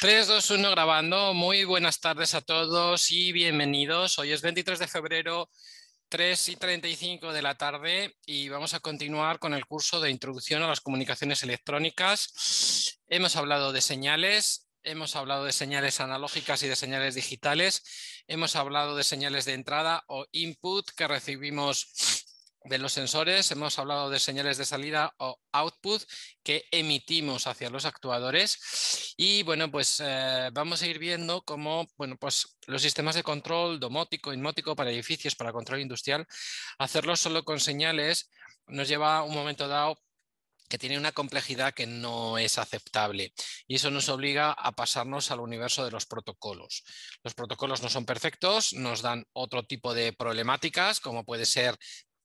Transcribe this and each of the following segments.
3, 2, 1 grabando. Muy buenas tardes a todos y bienvenidos. Hoy es 23 de febrero, 3 y 35 de la tarde y vamos a continuar con el curso de introducción a las comunicaciones electrónicas. Hemos hablado de señales, hemos hablado de señales analógicas y de señales digitales, hemos hablado de señales de entrada o input que recibimos de los sensores hemos hablado de señales de salida o output que emitimos hacia los actuadores y bueno pues eh, vamos a ir viendo cómo bueno pues los sistemas de control domótico inmótico para edificios para control industrial hacerlo solo con señales nos lleva a un momento dado que tiene una complejidad que no es aceptable. Y eso nos obliga a pasarnos al universo de los protocolos. Los protocolos no son perfectos, nos dan otro tipo de problemáticas, como puede ser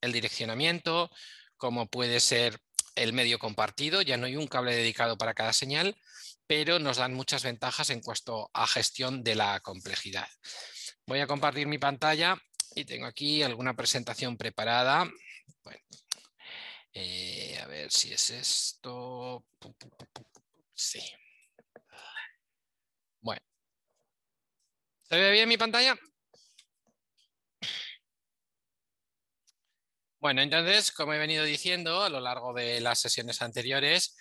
el direccionamiento, como puede ser el medio compartido, ya no hay un cable dedicado para cada señal, pero nos dan muchas ventajas en cuanto a gestión de la complejidad. Voy a compartir mi pantalla y tengo aquí alguna presentación preparada. Eh, a ver si es esto. Sí. Bueno. ¿Se ve bien mi pantalla? Bueno, entonces, como he venido diciendo a lo largo de las sesiones anteriores,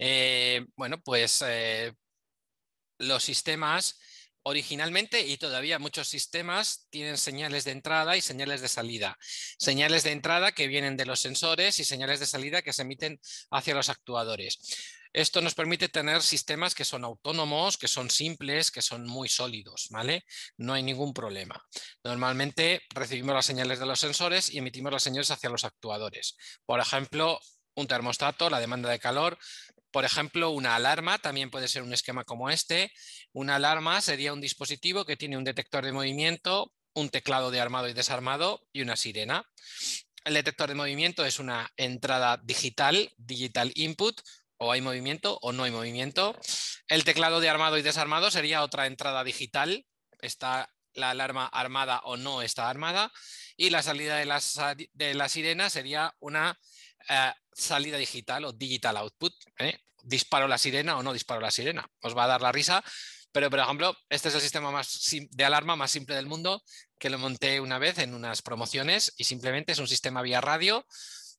eh, bueno, pues eh, los sistemas originalmente y todavía muchos sistemas tienen señales de entrada y señales de salida. Señales de entrada que vienen de los sensores y señales de salida que se emiten hacia los actuadores. Esto nos permite tener sistemas que son autónomos, que son simples, que son muy sólidos, ¿vale? No hay ningún problema. Normalmente recibimos las señales de los sensores y emitimos las señales hacia los actuadores. Por ejemplo, un termostato, la demanda de calor, por ejemplo, una alarma también puede ser un esquema como este. Una alarma sería un dispositivo que tiene un detector de movimiento, un teclado de armado y desarmado y una sirena. El detector de movimiento es una entrada digital, digital input, o hay movimiento o no hay movimiento. El teclado de armado y desarmado sería otra entrada digital. Está la alarma armada o no está armada. Y la salida de la, sirena sería una eh, salida digital o digital output. ¿eh? Disparo la sirena o no disparo la sirena. Os va a dar la risa. Pero, por ejemplo, este es el sistema más de alarma más simple del mundo que lo monté una vez en unas promociones y simplemente es un sistema vía radio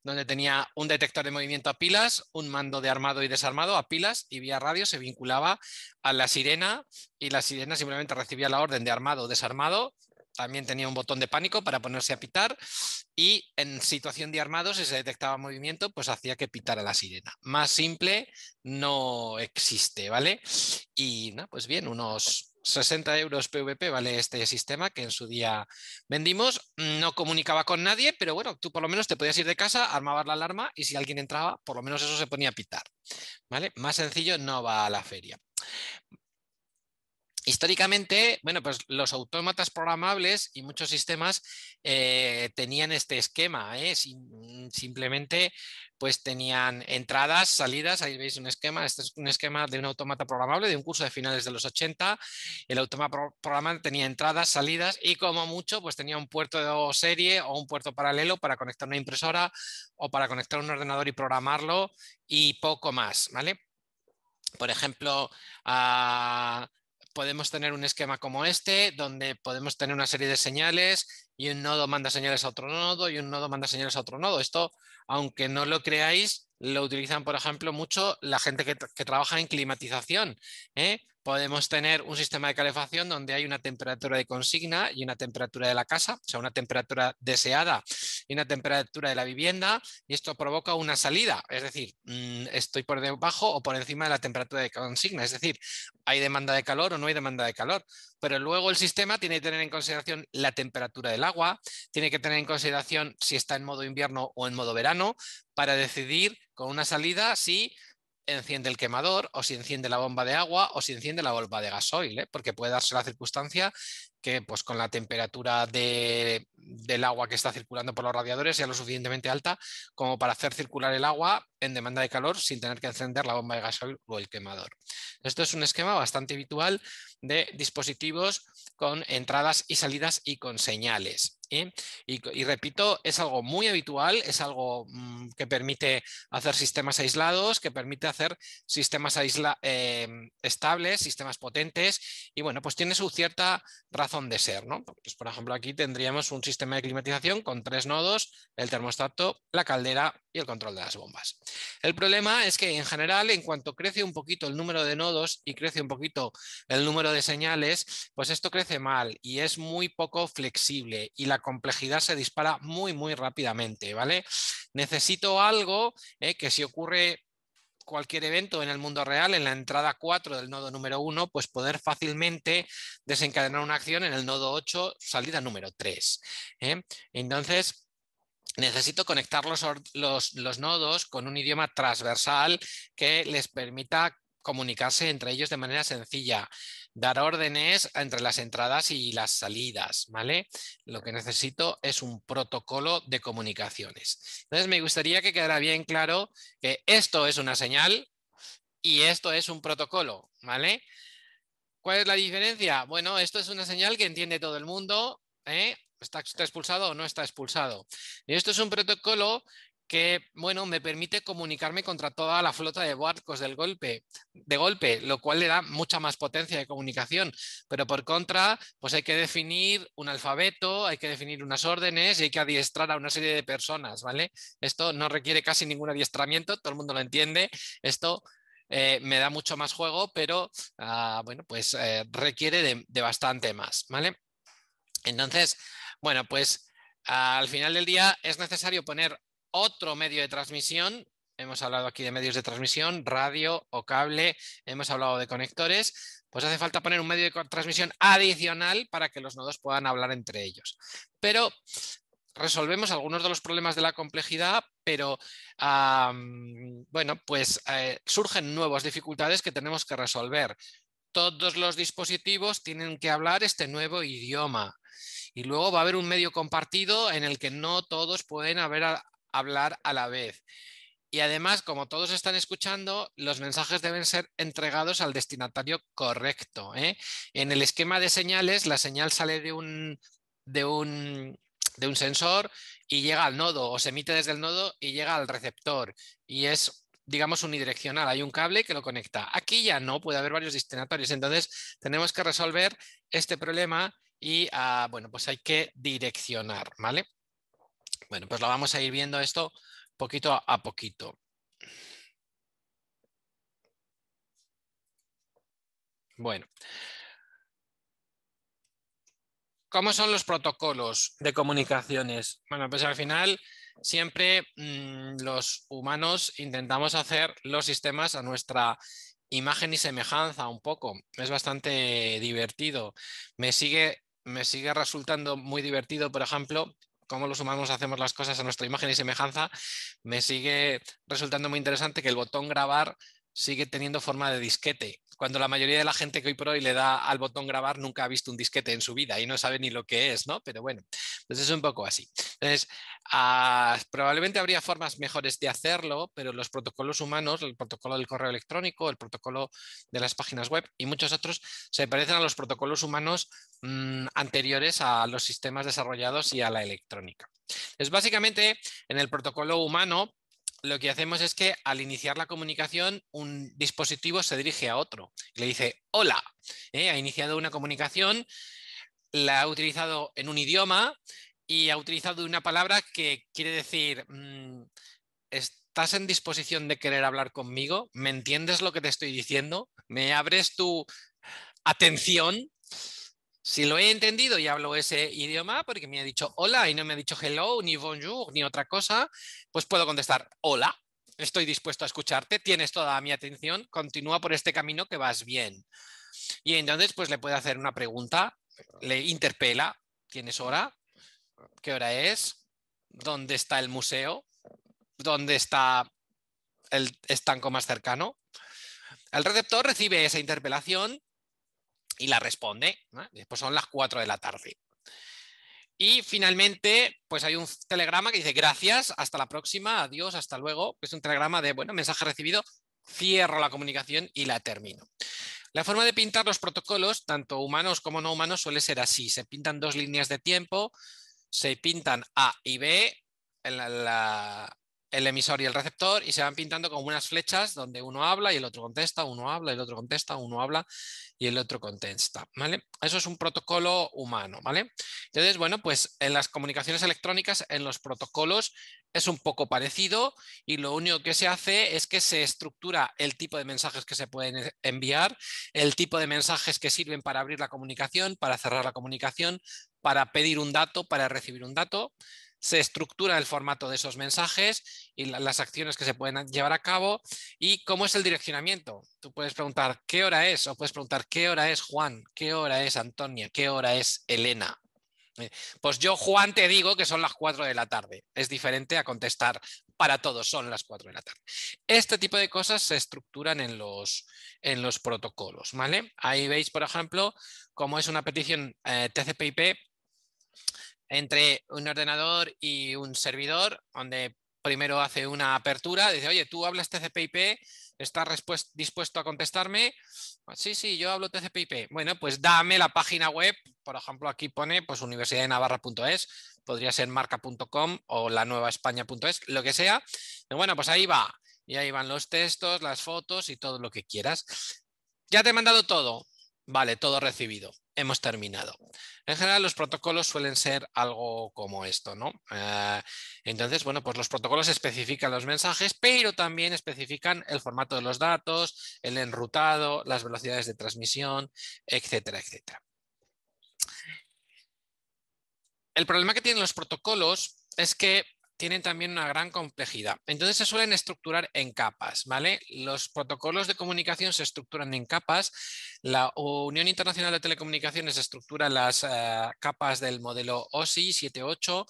donde tenía un detector de movimiento a pilas, un mando de armado y desarmado a pilas y vía radio se vinculaba a la sirena y la sirena simplemente recibía la orden de armado o desarmado. También tenía un botón de pánico para ponerse a pitar y en situación de armado, si se detectaba movimiento, pues hacía que pitara la sirena. Más simple no existe, ¿vale? Y pues bien, unos 60 euros PVP vale este sistema que en su día vendimos. No comunicaba con nadie, pero bueno, tú por lo menos te podías ir de casa, armabas la alarma y si alguien entraba, por lo menos eso se ponía a pitar. ¿Vale? Más sencillo no va a la feria. Históricamente, bueno, pues los autómatas programables y muchos sistemas eh, tenían este esquema, ¿eh? simplemente pues tenían entradas, salidas, ahí veis un esquema, este es un esquema de un autómata programable de un curso de finales de los 80, el autómata programable tenía entradas, salidas y como mucho pues tenía un puerto de serie o un puerto paralelo para conectar una impresora o para conectar un ordenador y programarlo y poco más, ¿vale? Por ejemplo, ah, podemos tener un esquema como este, donde podemos tener una serie de señales y un nodo manda señales a otro nodo y un nodo manda señales a otro nodo. Esto, aunque no lo creáis, lo utilizan, por ejemplo, mucho la gente que, trabaja en climatización. ¿eh? podemos tener un sistema de calefacción donde hay una temperatura de consigna y una temperatura de la casa, o sea, una temperatura deseada y una temperatura de la vivienda, y esto provoca una salida, es decir, mm, estoy por debajo o por encima de la temperatura de consigna, es decir, hay demanda de calor o no hay demanda de calor, pero luego el sistema tiene que tener en consideración la temperatura del agua, tiene que tener en consideración si está en modo invierno o en modo verano, para decidir con una salida si enciende el quemador o si enciende la bomba de agua o si enciende la bomba de gasoil, ¿eh? porque puede darse la circunstancia que pues, con la temperatura del agua que está circulando por los radiadores sea lo suficientemente alta como para hacer circular el agua en demanda de calor sin tener que encender la bomba de gasoil o el quemador. Esto es un esquema bastante habitual de dispositivos con entradas y salidas y con señales. Y, repito, es algo muy habitual, es algo mm, que permite hacer sistemas aislados, que permite hacer sistemas eh, estables, sistemas potentes, y bueno, pues tiene su cierta razón de ser. ¿no? Pues por ejemplo, aquí tendríamos un sistema de climatización con tres nodos, el termostato, la caldera y el control de las bombas. El problema es que en general, en cuanto crece un poquito el número de nodos y crece un poquito el número de señales, pues esto crece mal y es muy poco flexible. Y la la complejidad se dispara muy, muy rápidamente, ¿vale? Necesito algo eh, que si ocurre cualquier evento en el mundo real, en la entrada 4 del nodo número 1, pues poder fácilmente desencadenar una acción en el nodo 8, salida número 3. ¿eh? Entonces, necesito conectar los, los, los, nodos con un idioma transversal que les permita comunicarse entre ellos de manera sencilla dar órdenes entre las entradas y las salidas, ¿vale? Lo que necesito es un protocolo de comunicaciones. Entonces, me gustaría que quedara bien claro que esto es una señal y esto es un protocolo, ¿vale? ¿Cuál es la diferencia? Bueno, esto es una señal que entiende todo el mundo, ¿eh? Está, expulsado o no está expulsado. Y esto es un protocolo que bueno, me permite comunicarme contra toda la flota de barcos del golpe, de golpe, lo cual le da mucha más potencia de comunicación. Pero por contra, pues hay que definir un alfabeto, hay que definir unas órdenes y hay que adiestrar a una serie de personas, ¿vale? Esto no requiere casi ningún adiestramiento, todo el mundo lo entiende. Esto eh, me da mucho más juego, pero ah, bueno, pues eh, requiere de bastante más, ¿vale? Entonces, bueno, pues al final del día es necesario poner otro medio de transmisión. Hemos hablado aquí de medios de transmisión, radio o cable, hemos hablado de conectores, pues hace falta poner un medio de transmisión adicional para que los nodos puedan hablar entre ellos. Pero resolvemos algunos de los problemas de la complejidad, pero bueno, pues eh, surgen nuevas dificultades que tenemos que resolver. Todos los dispositivos tienen que hablar este nuevo idioma. Y luego va a haber un medio compartido en el que no todos pueden haber hablar a la vez. Y además, como todos están escuchando, los mensajes deben ser entregados al destinatario correcto. ¿eh? En el esquema de señales, la señal sale de un, de, un, sensor y llega al nodo, o se emite desde el nodo y llega al receptor. Y es digamos, unidireccional. Hay un cable que lo conecta. Aquí ya no, puede haber varios destinatarios Entonces, tenemos que resolver este problema y, ah, bueno, pues hay que direccionar, ¿vale? Bueno, pues lo vamos a ir viendo esto poquito a poquito. Bueno. ¿Cómo son los protocolos de comunicaciones? Bueno, pues al final siempre mm, los humanos intentamos hacer los sistemas a nuestra imagen y semejanza un poco. Es bastante divertido. Me sigue, me sigue resultando muy divertido, por ejemplo, cómo los humanos hacemos las cosas a nuestra imagen y semejanza, me sigue resultando muy interesante que el botón grabar sigue teniendo forma de disquete, cuando la mayoría de la gente que hoy por hoy le da al botón grabar nunca ha visto un disquete en su vida y no sabe ni lo que es, ¿no? Pero bueno, pues es un poco así. Entonces, ah, probablemente habría formas mejores de hacerlo, pero los protocolos humanos, el protocolo del correo electrónico, el protocolo de las páginas web y muchos otros se parecen a los protocolos humanos mm, anteriores a los sistemas desarrollados y a la electrónica. Es básicamente en el protocolo humano lo que hacemos es que al iniciar la comunicación, un dispositivo se dirige a otro. Le dice, hola, ¿eh? ha iniciado una comunicación, la ha utilizado en un idioma y ha utilizado una palabra que quiere decir, mm, ¿estás en disposición de querer hablar conmigo? ¿Me entiendes lo que te estoy diciendo? ¿Me abres tu atención? Si lo he entendido y hablo ese idioma, porque me ha dicho hola y no me ha dicho hello, ni bonjour, ni otra cosa, pues puedo contestar hola, estoy dispuesto a escucharte, tienes toda mi atención, continúa por este camino que vas bien. Y entonces, pues le puede hacer una pregunta, le interpela, ¿tienes hora? ¿Qué hora es? ¿Dónde está el museo? ¿Dónde está el estanco más cercano? El receptor recibe esa interpelación y la responde. Después son las 4 de la tarde. Y finalmente, pues hay un telegrama que dice gracias, hasta la próxima, adiós, hasta luego. Es un telegrama de, bueno, mensaje recibido, cierro la comunicación y la termino. La forma de pintar los protocolos, tanto humanos como no humanos, suele ser así. Se pintan dos líneas de tiempo, se pintan A y B, en la, el emisor y el receptor y se van pintando como unas flechas donde uno habla y el otro contesta, uno habla y el otro contesta, uno habla y el otro contesta, ¿vale? Eso es un protocolo humano, ¿vale? Entonces, bueno, pues en las comunicaciones electrónicas, en los protocolos es un poco parecido y lo único que se hace es que se estructura el tipo de mensajes que se pueden enviar, el tipo de mensajes que sirven para abrir la comunicación, para cerrar la comunicación, para pedir un dato, para recibir un dato, se estructura el formato de esos mensajes y las acciones que se pueden llevar a cabo y cómo es el direccionamiento. Tú puedes preguntar qué hora es o puedes preguntar qué hora es Juan, qué hora es Antonia, qué hora es Elena. Eh, pues yo, Juan, te digo que son las 4 de la tarde. Es diferente a contestar para todos son las 4 de la tarde. Este tipo de cosas se estructuran en los, en los protocolos. ¿vale? Ahí veis, por ejemplo, cómo es una petición eh, TCP/IP entre un ordenador y un servidor, donde primero hace una apertura, dice, oye, tú hablas TCP/IP, estás dispuesto a contestarme. Sí, sí, yo hablo TCP/IP. Bueno, pues dame la página web, por ejemplo, aquí pone pues Navarra.es, podría ser marca.com o la nueva lo que sea. bueno, pues ahí va. Y ahí van los textos, las fotos y todo lo que quieras. Ya te he mandado todo. Vale, todo recibido hemos terminado. En general, los protocolos suelen ser algo como esto, ¿no? Ah, entonces, bueno, pues los protocolos especifican los mensajes, pero también especifican el formato de los datos, el enrutado, las velocidades de transmisión, etcétera, etcétera. El problema que tienen los protocolos es que tienen también una gran complejidad. Entonces se suelen estructurar en capas, ¿vale? Los protocolos de comunicación se estructuran en capas. La Unión Internacional de Telecomunicaciones estructura las eh, capas del modelo OSI 78.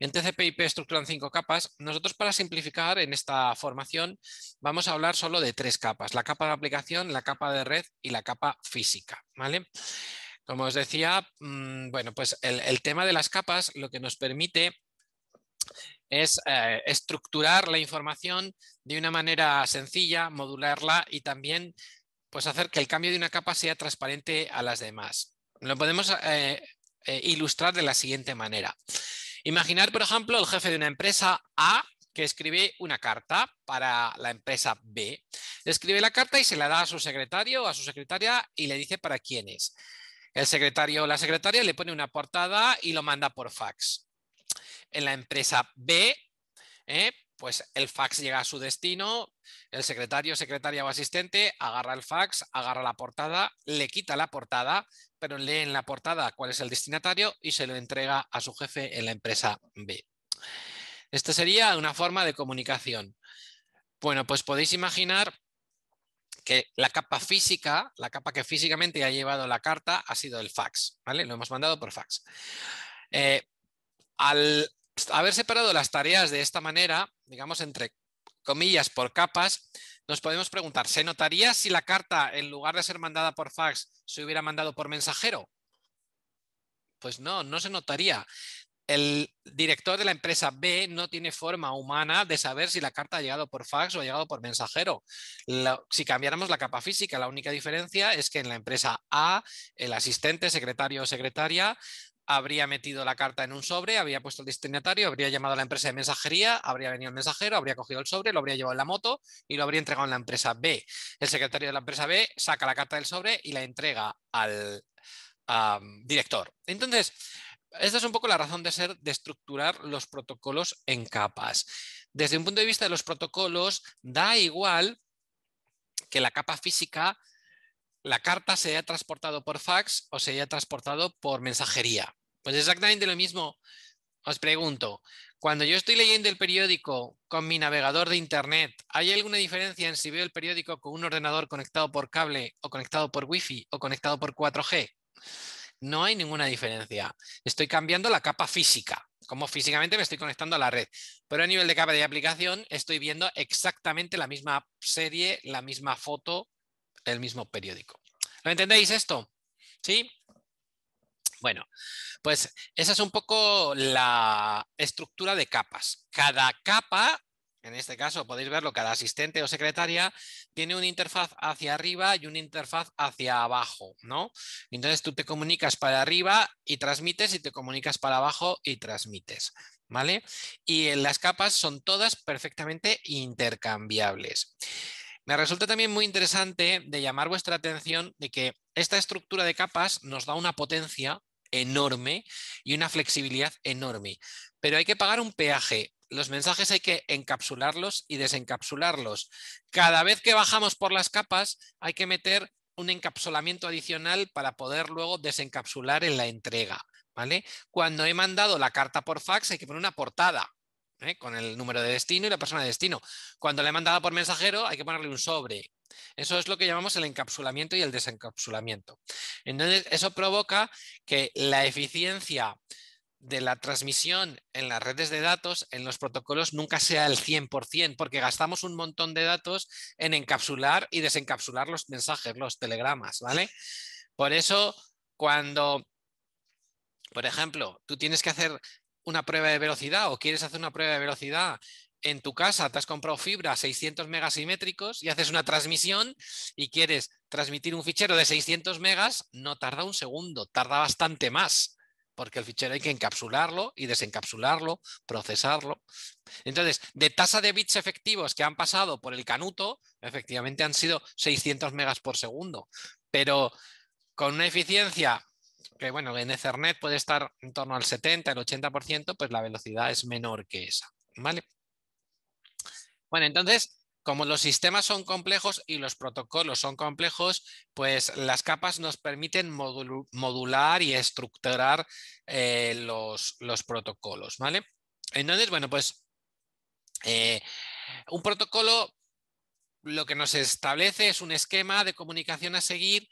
En TCP/IP estructuran cinco capas. Nosotros para simplificar en esta formación vamos a hablar solo de tres capas, la capa de aplicación, la capa de red y la capa física, ¿vale? Como os decía, mm, bueno, pues el tema de las capas lo que nos permite es eh, estructurar la información de una manera sencilla, modularla y también pues, hacer que el cambio de una capa sea transparente a las demás. Lo podemos eh, eh, ilustrar de la siguiente manera. Imaginar, por ejemplo, el jefe de una empresa A que escribe una carta para la empresa B. Escribe la carta y se la da a su secretario o a su secretaria y le dice para quién es. El secretario o la secretaria le pone una portada y lo manda por fax. En la empresa B, ¿eh? pues el fax llega a su destino, el secretario, secretaria o asistente agarra el fax, agarra la portada, le quita la portada, pero lee en la portada cuál es el destinatario y se lo entrega a su jefe en la empresa B. Esta sería una forma de comunicación. Bueno, pues podéis imaginar que la capa física, la capa que físicamente ha llevado la carta ha sido el fax, ¿vale? Lo hemos mandado por fax. Eh, al, haber separado las tareas de esta manera, digamos, entre comillas, por capas, nos podemos preguntar, ¿se notaría si la carta, en lugar de ser mandada por fax, se hubiera mandado por mensajero? Pues no, no se notaría. El director de la empresa B no tiene forma humana de saber si la carta ha llegado por fax o ha llegado por mensajero. si cambiáramos la capa física, la única diferencia es que en la empresa A, el asistente, secretario o secretaria habría metido la carta en un sobre, habría puesto el destinatario, habría llamado a la empresa de mensajería, habría venido el mensajero, habría cogido el sobre, lo habría llevado en la moto y lo habría entregado en la empresa B. El secretario de la empresa B saca la carta del sobre y la entrega al director. Entonces, esta es un poco la razón de ser de estructurar los protocolos en capas. Desde un punto de vista de los protocolos, da igual que la capa física, la carta se haya transportado por fax o se haya transportado por mensajería. Pues exactamente lo mismo. Os pregunto, cuando yo estoy leyendo el periódico con mi navegador de Internet, ¿hay alguna diferencia en si veo el periódico con un ordenador conectado por cable o conectado por wifi, o conectado por 4G? No hay ninguna diferencia. Estoy cambiando la capa física, como físicamente me estoy conectando a la red. Pero a nivel de capa de aplicación estoy viendo exactamente la misma serie, la misma foto, el mismo periódico. ¿Lo entendéis esto? ¿Sí? Bueno, pues esa es un poco la estructura de capas. Cada capa, en este caso podéis verlo, cada asistente o secretaria tiene una interfaz hacia arriba y una interfaz hacia abajo, ¿no? Entonces tú te comunicas para arriba y transmites y te comunicas para abajo y transmites. ¿Vale? Y eh, las capas son todas perfectamente intercambiables. Me resulta también muy interesante de llamar vuestra atención de que esta estructura de capas nos da una potencia enorme y una flexibilidad enorme. Pero hay que pagar un peaje. Los mensajes hay que encapsularlos y desencapsularlos. Cada vez que bajamos por las capas hay que meter un encapsulamiento adicional para poder luego desencapsular en la entrega. ¿vale? Cuando he mandado la carta por fax hay que poner una portada ¿eh? con el número de destino y la persona de destino. Cuando le he mandado por mensajero hay que ponerle un sobre. Eso es lo que llamamos el encapsulamiento y el desencapsulamiento. Entonces, eso provoca que la eficiencia de la transmisión en las redes de datos, en los protocolos, nunca sea el 100%, porque gastamos un montón de datos en encapsular y desencapsular los mensajes, los telegramas, ¿vale? Por eso, cuando, por ejemplo, tú tienes que hacer una prueba de velocidad o quieres hacer una prueba de velocidad en tu casa, te has comprado fibra 600 megas simétricos y haces una transmisión y quieres transmitir un fichero de 600 megas, no tarda un segundo, tarda bastante más, porque el fichero hay que encapsularlo y desencapsularlo, procesarlo. Entonces, de tasa de bits efectivos que han pasado por el canuto, efectivamente han sido 600 megas por segundo, pero con una eficiencia que bueno, en Ethernet puede estar en torno al 70, el 80%, pues la velocidad es menor que esa. ¿vale? Bueno, entonces, como los sistemas son complejos y los protocolos son complejos, pues las capas nos permiten modular y estructurar eh, los, protocolos, Entonces, bueno, pues eh, un protocolo lo que nos establece es un esquema de comunicación a seguir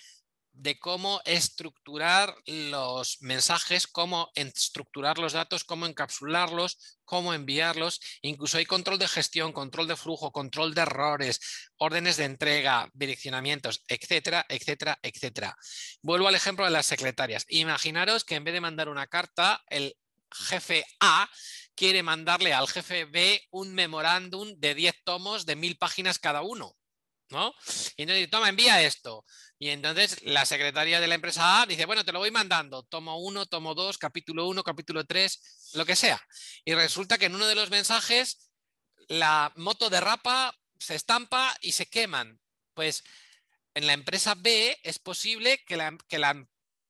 de cómo estructurar los mensajes, cómo estructurar los datos, cómo encapsularlos, cómo enviarlos. Incluso hay control de gestión, control de flujo, control de errores, órdenes de entrega, direccionamientos, etcétera, etcétera, etcétera. Vuelvo al ejemplo de las secretarias. Imaginaros que en vez de mandar una carta, el jefe A quiere mandarle al jefe B un memorándum de 10 tomos de mil páginas cada uno. ¿no? Y entonces dice, toma, envía esto. Y entonces la secretaria de la empresa A dice, bueno, te lo voy mandando, tomo uno, tomo dos, capítulo uno, capítulo tres, lo que sea. Y resulta que en uno de los mensajes la moto derrapa, se estampa y se queman. Pues en la empresa B es posible que la, que la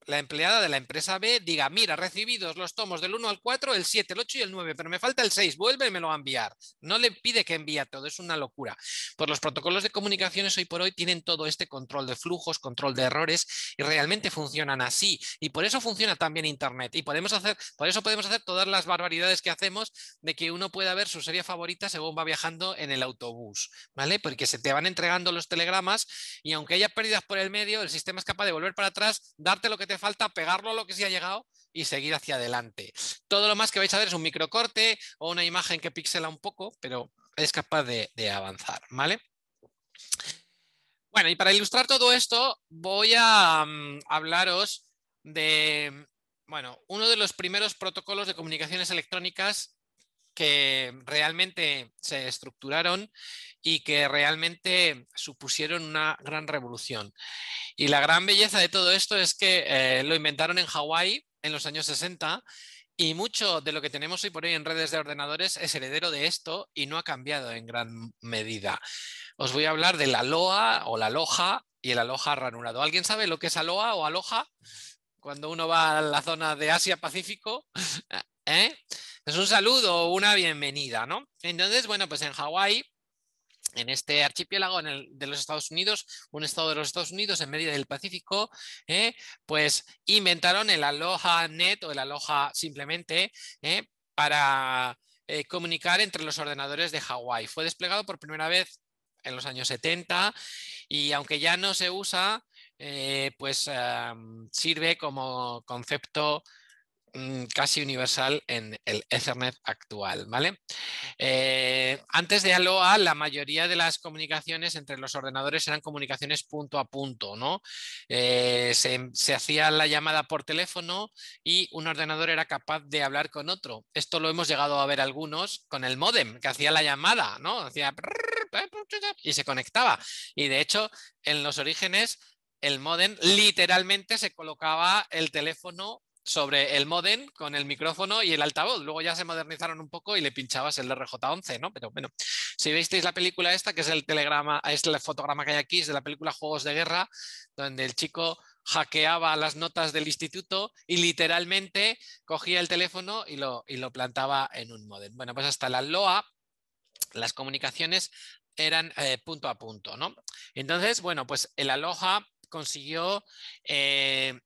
la empleada de la empresa B diga, mira, recibidos los tomos del 1 al 4, el 7, el 8 y el 9, pero me falta el 6, vuélvemelo a enviar. No le pide que envíe todo, es una locura. Pues los protocolos de comunicaciones hoy por hoy tienen todo este control de flujos, control de errores y realmente funcionan así. Y por eso funciona también Internet. Y podemos hacer, por eso podemos hacer todas las barbaridades que hacemos de que uno pueda ver su serie favorita según va viajando en el autobús, ¿vale? Porque se te van entregando los telegramas y aunque haya pérdidas por el medio, el sistema es capaz de volver para atrás, darte lo que te falta pegarlo a lo que se ha llegado y seguir hacia adelante. Todo lo más que vais a ver es un microcorte o una imagen que pixela un poco, pero es capaz de, avanzar, ¿vale? Bueno, y para ilustrar todo esto voy a mm, hablaros de, bueno, uno de los primeros protocolos de comunicaciones electrónicas que realmente se estructuraron y que realmente supusieron una gran revolución. Y la gran belleza de todo esto es que eh, lo inventaron en Hawái en los años 60 y mucho de lo que tenemos hoy por hoy en redes de ordenadores es heredero de esto y no ha cambiado en gran medida. Os voy a hablar de la LOA o la LOJA y el aloja ranurado. ¿Alguien sabe lo que es aloa o aloja? Cuando uno va a la zona de Asia-Pacífico, ¿eh? es pues un saludo o una bienvenida, ¿no? Entonces, bueno, pues en Hawái, en este archipiélago de los Estados Unidos, un estado de los Estados Unidos en medio del Pacífico, ¿eh? pues inventaron el Aloha Net o el Aloha simplemente ¿eh? para eh, comunicar entre los ordenadores de Hawái. Fue desplegado por primera vez en los años 70 y aunque ya no se usa, pues sirve como concepto Mm, casi universal en el Ethernet actual. ¿vale? Eh, antes de Aloha, la mayoría de las comunicaciones entre los ordenadores eran comunicaciones punto a punto. ¿no? Eh, se, se hacía la llamada por teléfono y un ordenador era capaz de hablar con otro. Esto lo hemos llegado a ver algunos con el modem, que hacía la llamada, ¿no? hacía y se conectaba. Y de hecho, en los orígenes el modem literalmente se colocaba el teléfono sobre el modem con el micrófono y el altavoz. Luego ya se modernizaron un poco y le pinchabas el RJ11, ¿no? Pero bueno, si veis la película esta, que es el telegrama, es el fotograma que hay aquí, es de la película Juegos de Guerra, donde el chico hackeaba las notas del instituto y literalmente cogía el teléfono y lo, lo plantaba en un modem. Bueno, pues hasta la LOA, las comunicaciones eran eh, punto a punto, ¿no? Entonces, bueno, pues el Aloha consiguió eh,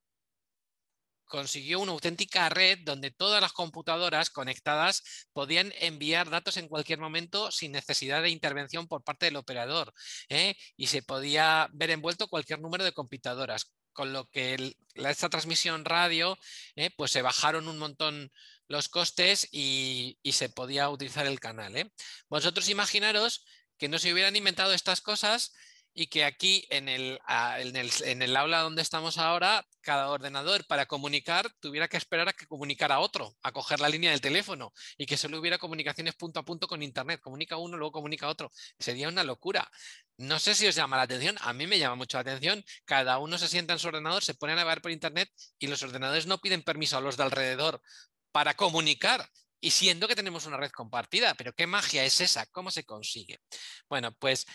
consiguió una auténtica red donde todas las computadoras conectadas podían enviar datos en cualquier momento sin necesidad de intervención por parte del operador ¿eh? y se podía ver envuelto cualquier número de computadoras. Con lo que la esta transmisión radio, ¿eh? pues se bajaron un montón los costes y, se podía utilizar el canal. ¿eh? Vosotros imaginaros que no se hubieran inventado estas cosas y que aquí en el, ah, en el, en el aula donde estamos ahora, cada ordenador para comunicar tuviera que esperar a que comunicara otro, a coger la línea del teléfono y que solo hubiera comunicaciones punto a punto con Internet. Comunica uno, luego comunica otro. Sería una locura. No sé si os llama la atención, a mí me llama mucho la atención. Cada uno se sienta en su ordenador, se pone a navegar por Internet y los ordenadores no piden permiso a los de alrededor para comunicar y siendo que tenemos una red compartida. Pero ¿qué magia es esa? ¿Cómo se consigue? Bueno, pues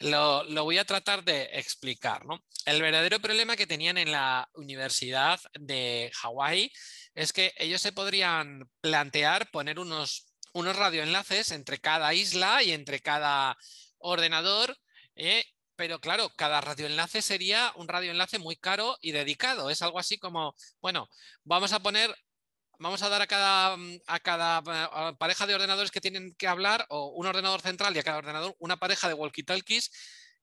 lo, voy a tratar de explicar. El verdadero problema que tenían en la Universidad de Hawái es que ellos se podrían plantear poner unos, unos radioenlaces entre cada isla y entre cada ordenador. ¿eh? pero claro, cada radioenlace sería un radioenlace muy caro y dedicado. Es algo así como, bueno, vamos a poner vamos a dar a cada, mm, a cada eh, pareja de ordenadores que tienen que hablar, o un ordenador central y a cada ordenador una pareja de walkie-talkies,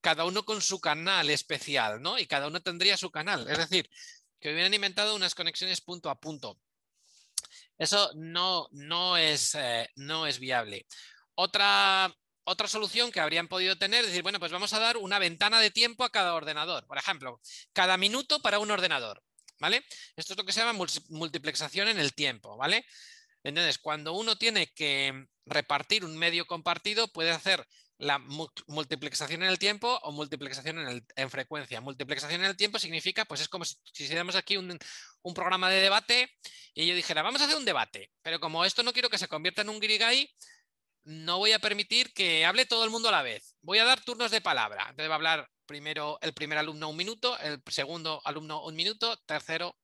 cada uno con su canal especial, ¿no? Y cada uno tendría su canal. Es decir, que hubieran inventado unas conexiones punto a punto. Eso eh, no, es, viable. Otra, otra solución que habrían podido tener es decir, bueno, pues vamos a dar una ventana de tiempo a cada ordenador. Por ejemplo, cada minuto para un ordenador. ¿vale? Esto es lo que se llama multiplexación en el tiempo, ¿vale? Entonces, cuando uno tiene que repartir un medio compartido, puede hacer la multiplexación en el tiempo o multiplexación en, frecuencia. Multiplexación en el tiempo significa, pues es como si, si hiciéramos aquí un, programa de debate y yo dijera, vamos a hacer un debate, pero como esto no quiero que se convierta en un grigai, no voy a permitir que hable todo el mundo a la vez. Voy a dar turnos de palabra. Entonces va a hablar primero, el primer alumno un minuto, el segundo alumno un minuto, tercero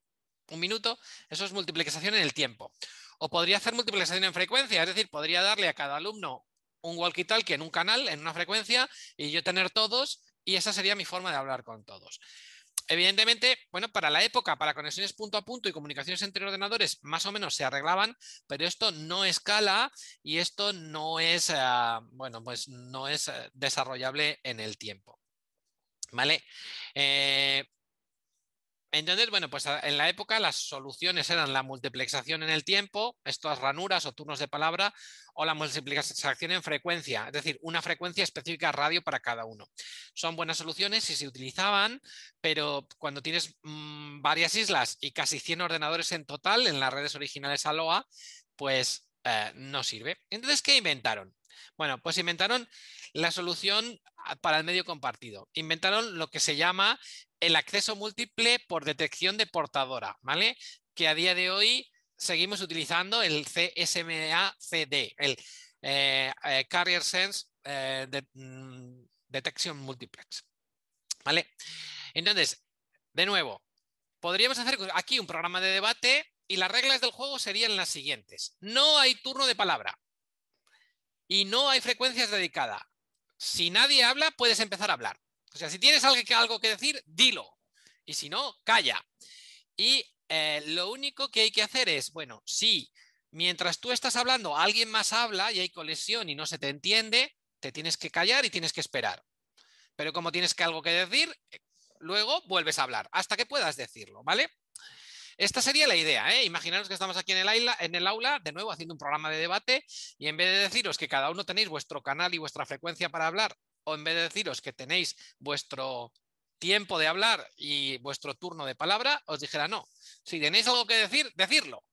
un minuto. Eso es multiplicación en el tiempo. O podría hacer multiplicación en frecuencia, es decir, podría darle a cada alumno un walkie-talkie en un canal, en una frecuencia, y yo tener todos, y esa sería mi forma de hablar con todos. Evidentemente, bueno, para la época, para conexiones punto a punto y comunicaciones entre ordenadores, más o menos se arreglaban, pero esto no escala y esto no es, ah, bueno, pues no es ah, desarrollable en el tiempo. ¿Vale? Eh, entonces, bueno, pues en la época las soluciones eran la multiplexación en el tiempo, estas ranuras o turnos de palabra, o la multiplexación en frecuencia, es decir, una frecuencia específica radio para cada uno. Son buenas soluciones si se utilizaban, pero cuando tienes mm, varias islas y casi 100 ordenadores en total en las redes originales ALOA, pues eh, no sirve. Entonces, ¿qué inventaron? Bueno, pues inventaron la solución para el medio compartido. Inventaron lo que se llama el acceso múltiple por detección de portadora, ¿vale? Que a día de hoy seguimos utilizando el CSMA-CD, el eh, eh, Carrier Sense eh, mm, Detection Multiplex, ¿vale? Entonces, de nuevo, podríamos hacer aquí un programa de debate y las reglas del juego serían las siguientes. No hay turno de palabra y no hay frecuencias dedicadas si nadie habla, puedes empezar a hablar. O sea, si tienes algo que decir, dilo. Y si no, calla. Y eh, lo único que hay que hacer es, bueno, si mientras tú estás hablando, alguien más habla y hay colisión y no se te entiende, te tienes que callar y tienes que esperar. Pero como tienes que algo que decir, luego vuelves a hablar hasta que puedas decirlo, ¿vale? Esta sería la idea. ¿eh? Imaginaros que estamos aquí en el, aula, de nuevo haciendo un programa de debate y en vez de deciros que cada uno tenéis vuestro canal y vuestra frecuencia para hablar, o en vez de deciros que tenéis vuestro tiempo de hablar y vuestro turno de palabra, os dijera no. Si tenéis algo que decir, decirlo.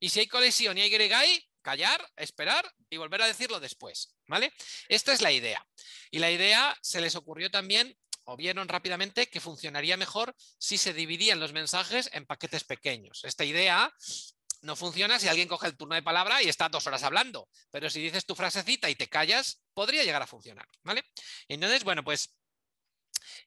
Y si hay colisión y hay gregai, callar, esperar y volver a decirlo después. ¿vale? Esta es la idea. Y la idea se les ocurrió también o vieron rápidamente que funcionaría mejor si se dividían los mensajes en paquetes pequeños. Esta idea no funciona si alguien coge el turno de palabra y está dos horas hablando, pero si dices tu frasecita y te callas, podría llegar a funcionar, ¿vale? Entonces, bueno, pues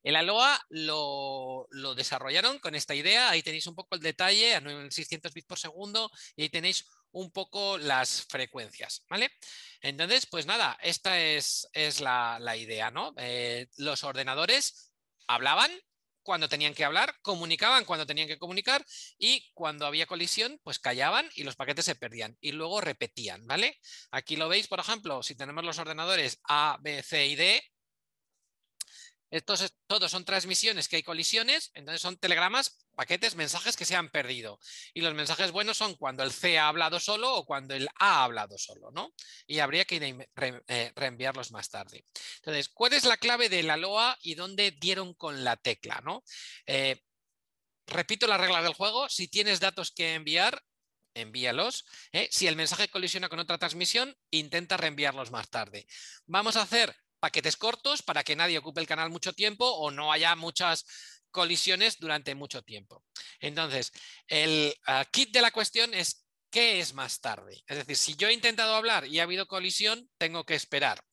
el ALOA lo, desarrollaron con esta idea. Ahí tenéis un poco el detalle a 600 bits por segundo y ahí tenéis un poco las frecuencias, ¿vale? Entonces, pues nada, esta es, es la, la, idea, ¿no? Eh, los ordenadores hablaban cuando tenían que hablar, comunicaban cuando tenían que comunicar y cuando había colisión, pues callaban y los paquetes se perdían y luego repetían, ¿vale? Aquí lo veis, por ejemplo, si tenemos los ordenadores A, B, C y D, entonces, todos son transmisiones que hay colisiones, entonces son telegramas, paquetes, mensajes que se han perdido. Y los mensajes buenos son cuando el C ha hablado solo o cuando el A ha hablado solo, ¿no? Y habría que eh, reenviarlos más tarde. Entonces, ¿cuál es la clave de la LOA y dónde dieron con la tecla, ¿no? Eh, repito la regla del juego, si tienes datos que enviar, envíalos. ¿eh? Si el mensaje colisiona con otra transmisión, intenta reenviarlos más tarde. Vamos a hacer paquetes cortos para que nadie ocupe el canal mucho tiempo o no haya muchas colisiones durante mucho tiempo. Entonces, el ah, kit de la cuestión es qué es más tarde. Es decir, si yo he intentado hablar y ha habido colisión, tengo que esperar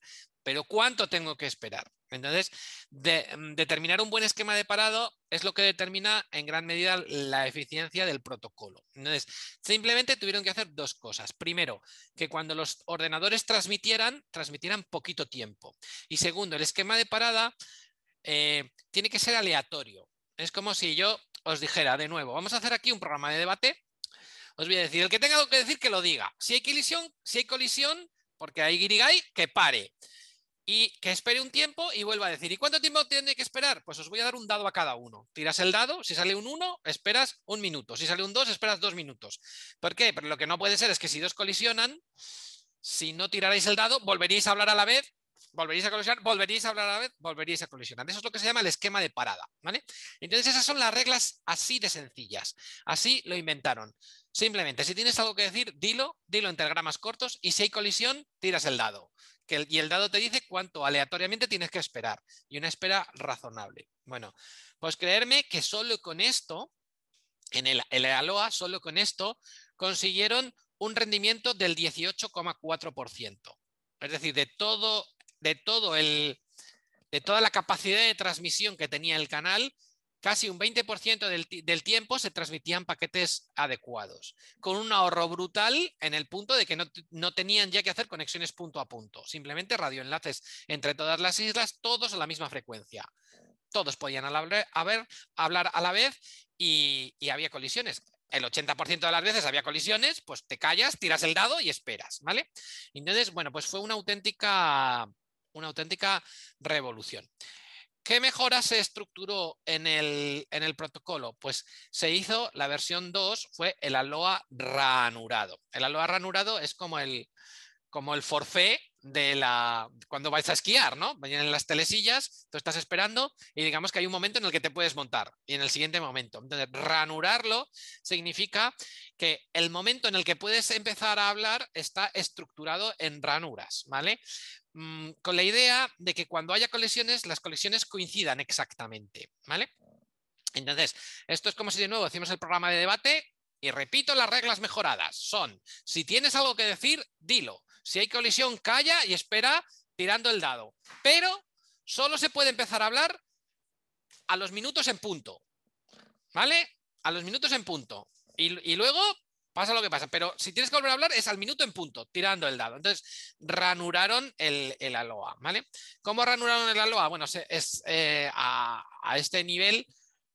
pero ¿cuánto tengo que esperar? Entonces, mm, determinar un buen esquema de parado es lo que determina en gran medida la eficiencia del protocolo. Entonces, simplemente tuvieron que hacer dos cosas. Primero, que cuando los ordenadores transmitieran, transmitieran poquito tiempo. Y segundo, el esquema de parada eh, tiene que ser aleatorio. Es como si yo os dijera de nuevo, vamos a hacer aquí un programa de debate. Os voy a decir, el que tenga algo que decir, que lo diga. Si hay colisión, si hay colisión, porque hay guirigay, que pare y que espere un tiempo y vuelva a decir, ¿y cuánto tiempo tiene que esperar? Pues os voy a dar un dado a cada uno. Tiras el dado, si sale un 1, esperas un minuto, si sale un 2, esperas dos minutos. ¿Por qué? Pero lo que no puede ser es que si dos colisionan, si no tiraréis el dado, volveréis a hablar a la vez, volveréis a colisionar, volveréis a hablar a la vez, volveréis a colisionar. Eso es lo que se llama el esquema de parada, ¿vale? Entonces esas son las reglas así de sencillas. Así lo inventaron. Simplemente, si tienes algo que decir, dilo, dilo en telegramas cortos y si hay colisión, tiras el dado y el dado te dice cuánto aleatoriamente tienes que esperar y una espera razonable. Bueno, pues creerme que solo con esto, en el, el ALOA, solo con esto, consiguieron un rendimiento del 18,4%. Es decir, de todo, de todo de toda la capacidad de transmisión que tenía el canal, casi un 20% del, tiempo se transmitían paquetes adecuados, con un ahorro brutal en el punto de que no, tenían ya que hacer conexiones punto a punto, simplemente radioenlaces entre todas las islas, todos a la misma frecuencia. Todos podían hablar, a la vez y, había colisiones el 80% de las veces había colisiones, pues te callas, tiras el dado y esperas, ¿vale? Entonces, bueno, pues fue una auténtica, una auténtica revolución. ¿Qué mejora se estructuró en el, en el protocolo? Pues se hizo la versión 2, fue el aloa ranurado. El aloa ranurado es como el, como el forfé de la cuando vais a esquiar, ¿no? Vayan en las telesillas, tú estás esperando y digamos que hay un momento en el que te puedes montar y en el siguiente momento. Entonces, ranurarlo significa que el momento en el que puedes empezar a hablar está estructurado en ranuras, ¿vale? Mm, con la idea de que cuando haya colisiones las colisiones coincidan exactamente, ¿vale? Entonces, esto es como si de nuevo hacemos el programa de debate y repito las reglas mejoradas. Son, si tienes algo que decir, dilo. Si hay colisión, calla y espera tirando el dado. Pero solo se puede empezar a hablar a los minutos en punto. ¿Vale? A los minutos en punto. Y, luego pasa lo que pasa. Pero si tienes que volver a hablar es al minuto en punto, tirando el dado. Entonces, ranuraron el, el aloa. ¿Vale? ¿Cómo ranuraron el aloa? Bueno, es eh, a, este nivel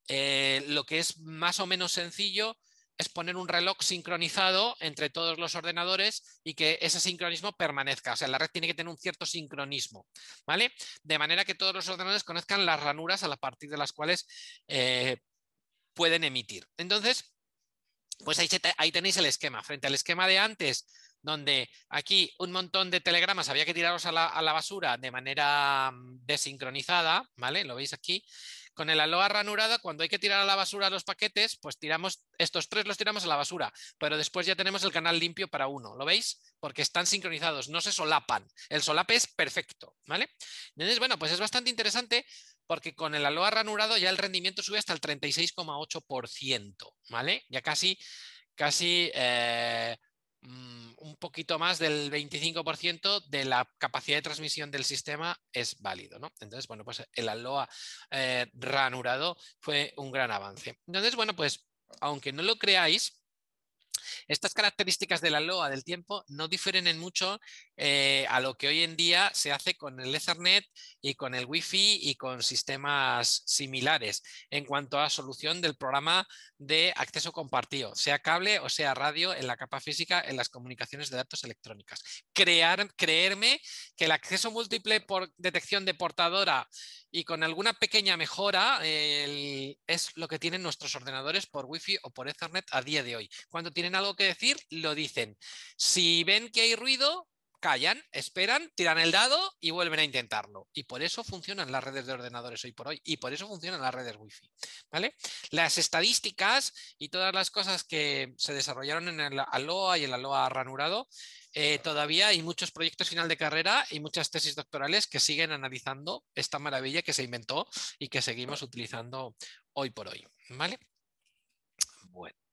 eh, lo que es más o menos sencillo es poner un reloj sincronizado entre todos los ordenadores y que ese sincronismo permanezca. O sea, la red tiene que tener un cierto sincronismo, ¿vale? De manera que todos los ordenadores conozcan las ranuras a partir de las cuales eh, pueden emitir. Entonces, pues ahí, tenéis el esquema. Frente al esquema de antes, donde aquí un montón de telegramas había que tirarlos a la, a la, basura de manera mm, desincronizada, ¿vale? Lo veis aquí. Con el aloha ranurado, cuando hay que tirar a la basura los paquetes, pues tiramos, estos tres los tiramos a la basura, pero después ya tenemos el canal limpio para uno, ¿lo veis? Porque están sincronizados, no se solapan. El solape es perfecto, ¿vale? Entonces, bueno, pues es bastante interesante porque con el aloha ranurado ya el rendimiento sube hasta el 36,8%, ¿vale? Ya casi, casi... Eh, Mm, un poquito más del 25% de la capacidad de transmisión del sistema es válido. ¿no? Entonces, bueno, pues el ALOA eh, ranurado fue un gran avance. Entonces, bueno, pues aunque no lo creáis, estas características de la LOA del tiempo no difieren en mucho eh, a lo que hoy en día se hace con el Ethernet y con el Wi-Fi y con sistemas similares en cuanto a solución del programa de acceso compartido, sea cable o sea radio en la capa física en las comunicaciones de datos electrónicas. creerme que el acceso múltiple por detección de portadora y con alguna pequeña mejora es lo que tienen nuestros ordenadores por Wi-Fi o por Ethernet a día de hoy. Cuando tienen algo que decir, lo dicen. Si ven que hay ruido, callan, esperan, tiran el dado y vuelven a intentarlo. Y por eso funcionan las redes de ordenadores hoy por hoy y por eso funcionan las redes Wi-Fi. ¿vale? Las estadísticas y todas las cosas que se desarrollaron en el ALOA y el ALOA ranurado, eh, todavía hay muchos proyectos final de carrera y muchas tesis doctorales que siguen analizando esta maravilla que se inventó y que seguimos utilizando hoy por hoy. ¿vale? Bueno.